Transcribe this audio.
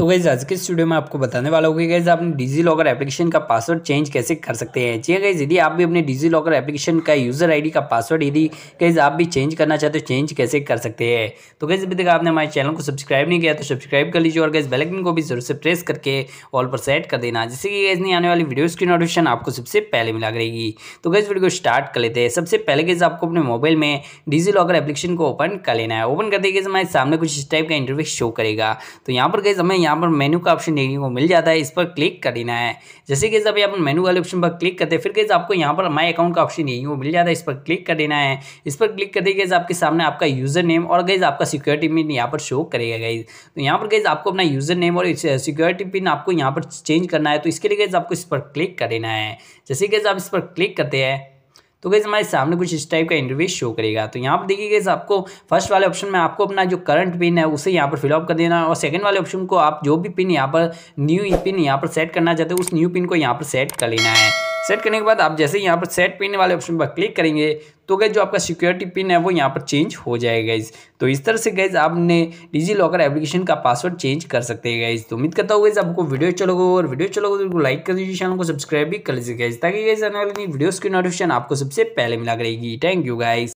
तो गैज़ आज के स्टूडियो में आपको बताने वाला होगा गैज़ आप डिजी लॉकर एप्लीकेशन का पासवर्ड चेंज कैसे कर सकते हैं जी गैज़ यदि आप भी अपने डिजी लॉकर एप्लीकेशन का यूज़र आईडी का पासवर्ड यदि गैज़ आप भी चेंज करना चाहते हो चेंज कैसे कर सकते हैं तो गैज़ अभी तक आपने हमारे चैनल को सब्सक्राइब नहीं किया तो सब्सक्राइब कर लीजिए और गैस बेलकिन को भी जरूर से प्रेस करके ऑल पर सेट कर देना जिससे कि गैस नहीं आने वाली वीडियोज़ की नोटिफिकेशन आपको सबसे पहले मिला करेगी तो गैस वीडियो को स्टार्ट कर लेते हैं सबसे पहले गैस आपको अपने मोबाइल में डिजी लॉकर एप्लीकेशन को ओपन कर लेना है ओपन करते गए हमारे सामने कुछ इस टाइप का इंटरव्यू शो करेगा तो यहाँ पर गैस हमें यहाँ पर मेन्यू का ऑप्शन देखने को मिल जाता है इस पर क्लिक कर देना है जैसे कि जब अपन मेन्यू वाले ऑप्शन पर क्लिक करते हैं फिर कैसे आपको यहाँ पर माई अकाउंट का ऑप्शन देखने को मिल जाता है इस पर क्लिक कर देना है इस पर क्लिक करते गैस आपके सामने आपका यूज़र नेम और गैज़ आपका सिक्योरिटी पिन यहाँ पर शो करेगा गई तो यहाँ पर गैज़ आपको अपना यूज़र नेम और सिक्योरिटी पिन आपको यहाँ पर चेंज करना है तो इसके लिए गैस आपको इस पर क्लिक कर देना है जैसे गैज़ आप इस पर क्लिक करते हैं तो गैस हमारे सामने कुछ इस टाइप का इंटरव्यू शो करेगा तो यहाँ पर देखिए गैस आपको फर्स्ट वाले ऑप्शन में आपको अपना जो करंट पिन है उसे यहाँ पर फिलअप कर देना और सेकंड वाले ऑप्शन को आप जो भी पिन यहाँ पर न्यू पिन यहाँ पर सेट करना चाहते हो उस न्यू पिन को यहाँ पर सेट कर लेना है सेट करने के बाद आप जैसे यहाँ पर सेट पिन वाले ऑप्शन पर क्लिक करेंगे तो गैस जो आपका सिक्योरिटी पिन है वो यहाँ पर चेंज हो जाएगा गाइज तो इस तरह से गैज आपने डिजी लॉकर एप्लीकेशन का पासवर्ड चेंज कर सकते हैं गाइज तो उम्मीद करता हूँ गैज आपको वीडियो अच्छा चलो और वीडियो अच्छा चलो तो लाइक कर दीजिए चैनल को सब्सक्राइब भी कर लीजिए गाइज ताकि गाइज आने वाली वीडियोज़ की नोटिफिकेशन आपको सबसे पहले मिला करेगी थैंक यू गाइज